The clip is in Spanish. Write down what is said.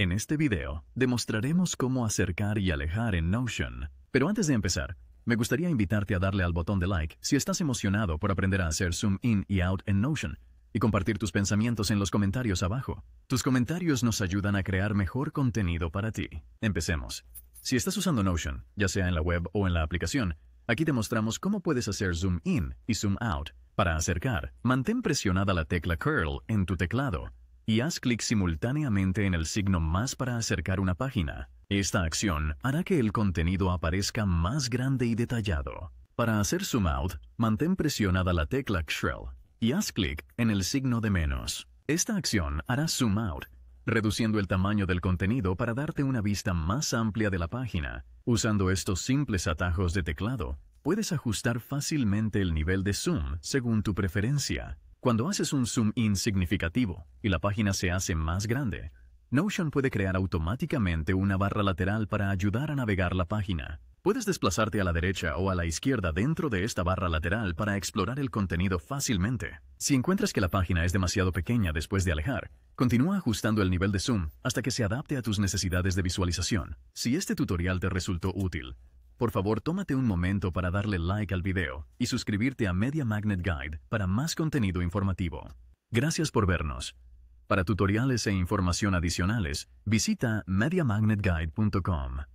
En este video demostraremos cómo acercar y alejar en Notion. Pero antes de empezar, me gustaría invitarte a darle al botón de like si estás emocionado por aprender a hacer zoom in y out en Notion y compartir tus pensamientos en los comentarios abajo. Tus comentarios nos ayudan a crear mejor contenido para ti. Empecemos. Si estás usando Notion, ya sea en la web o en la aplicación, aquí te mostramos cómo puedes hacer zoom in y zoom out. Para acercar, mantén presionada la tecla curl en tu teclado y haz clic simultáneamente en el signo más para acercar una página. Esta acción hará que el contenido aparezca más grande y detallado. Para hacer zoom out, mantén presionada la tecla XREL y haz clic en el signo de menos. Esta acción hará zoom out, reduciendo el tamaño del contenido para darte una vista más amplia de la página. Usando estos simples atajos de teclado, puedes ajustar fácilmente el nivel de zoom según tu preferencia. Cuando haces un zoom insignificativo significativo y la página se hace más grande, Notion puede crear automáticamente una barra lateral para ayudar a navegar la página. Puedes desplazarte a la derecha o a la izquierda dentro de esta barra lateral para explorar el contenido fácilmente. Si encuentras que la página es demasiado pequeña después de alejar, continúa ajustando el nivel de zoom hasta que se adapte a tus necesidades de visualización. Si este tutorial te resultó útil, por favor, tómate un momento para darle like al video y suscribirte a Media Magnet Guide para más contenido informativo. Gracias por vernos. Para tutoriales e información adicionales, visita MediaMagnetGuide.com.